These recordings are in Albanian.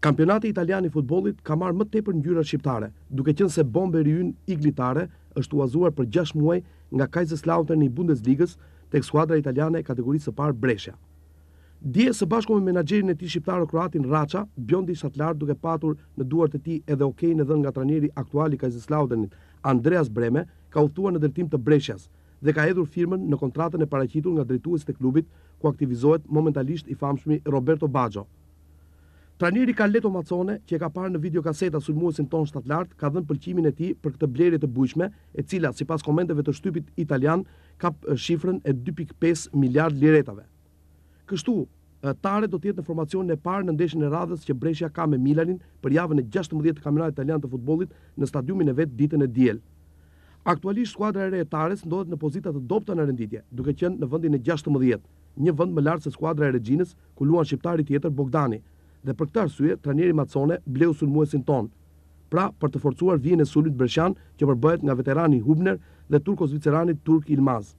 Kampionati italian i futbolit ka marrë më tepër në shqiptare, duke qënë se bombe rjën i glitare është uazuar për 6 muaj nga kajzës lautën një Bundesligës të ekskuadra italiane e kategorisë së parë Breshja. Dje së bashku me menagerin e ti shqiptarë kroatin Racha, bjondi shatlar duke patur në duart e ti edhe okejnë okay edhe nga trajneri aktuali kajzës lautën Andreas Breme ka utua në dërtim të Breshjas dhe ka edhur firmen në kontratën e paraqitur nga drejtuesit të klubit ku aktivizohet momentalisht i famshmi Roberto Baggio. Traniri ka leto që e ka parë në videokaseta së ton tonë shtatë lartë, ka dhenë pëlqimin e ti për këtë blerit të bujshme, e cila, si pas komenteve të shtypit italian, ka shifrën e 2.5 miliard liretave. Kështu, tare do tjetë në formacion e parë në ndeshën e radhës që Brescia ka me Milanin për javën e 16 kamerat italian të futbolit në stadiumin e vetë ditën e djel. Aktualisht, skuadra e re e tares ndodhet në pozitat të dopta në renditje, duke qenë në vëndin e 16, një vënd më lartë se skuadra e regjines, ku luan shqiptari tjetër Bogdani, Dhe për këtë arsye, trajneri Macone bleu sulmuesin ton, pra për të forcuar vijën e sulit breçan që përbëhet nga veterani Hubner dhe turko-ziceranit Turk Ilmaz.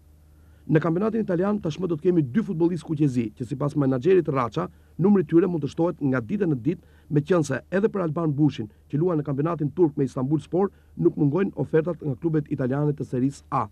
Në kampionatin italian tashmë do të kemi dy futbollistë kuqezi, që sipas menaxherit Raça, numri i tyre mund të shtohet nga ditë në ditë, meqense edhe për Alban Bushin, që luan në kampionatin turk me Istanbul Sport, nuk mungojnë ofertat nga klubet italiane të serisë A.